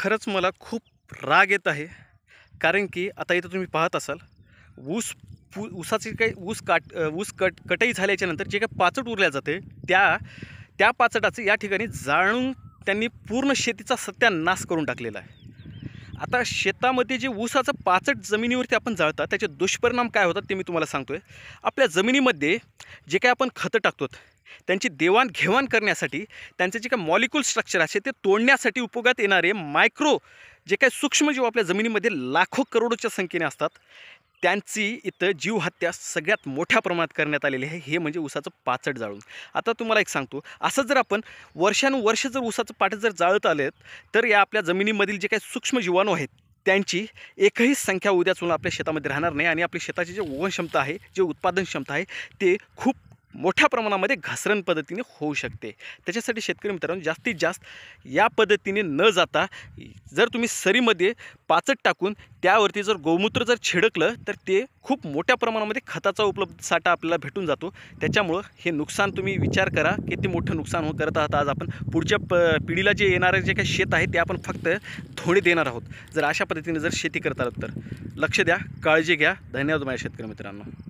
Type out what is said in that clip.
खरंच मला खूप राग येत आहे कारण की आता इथं तुम्ही पाहत असाल ऊस पू ऊसाची काही ऊस काट ऊस कट कटई झाल्याच्यानंतर जे काही पाचट उरल्या जाते त्या त्या पाचटाचं या ठिकाणी जाळून त्यांनी पूर्ण शेतीचा सत्यानाश करून टाकलेला आहे आता शेतामध्ये जे ऊसाचं पाचट जमिनीवरती आपण जाळतात त्याचे दुष्परिणाम काय होतात ते मी तुम्हाला सांगतो आहे आपल्या जमिनीमध्ये जे काय आपण खतं टाकतो त्यांची देवाणघेवाण करण्यासाठी त्यांचे जे काही मॉलिक्युल स्ट्रक्चर असे ते तोडण्यासाठी उपयोगात येणारे मायक्रो जे काही सूक्ष्मजीव आपल्या जमिनीमध्ये लाखो करोडोच्या संख्येने असतात त्यांची इथं जीवहत्या सगळ्यात मोठ्या प्रमाणात करण्यात आलेली आहे हे म्हणजे उसाचं पाचट जाळून आता तुम्हाला एक सांगतो असं जर आपण वर्षानुवर्ष जर उसाचं पाट जर जाळत आलेत तर या आपल्या जमिनीमधील जे काही सूक्ष्म जीवाणू आहेत त्यांची एकही संख्या उद्याच आपल्या शेतामध्ये राहणार नाही आणि आपली शेताची जे क्षमता आहे जे उत्पादन क्षमता आहे ते खूप मोठ्या प्रमाणामध्ये घसरण पद्धतीने होऊ शकते त्याच्यासाठी शेतकरी मित्रांनो जास्तीत जास्त या पद्धतीने न जाता जर तुम्ही सरीमध्ये पाचट टाकून त्यावरती जर गोमूत्र जर छिडकलं तर ते खूप मोठ्या प्रमाणामध्ये खताचा उपलब्ध साठा आपल्याला भेटून जातो त्याच्यामुळं हे नुकसान तुम्ही विचार करा किती मोठं नुकसान हो करत आहात आज आपण पुढच्या प पिढीला जे येणारे जे काही शेत आहे ते आपण फक्त थोडे देणार आहोत जर अशा पद्धतीने जर शेती करत आहात तर लक्ष द्या काळजी घ्या धन्यवाद माझ्या शेतकरी मित्रांनो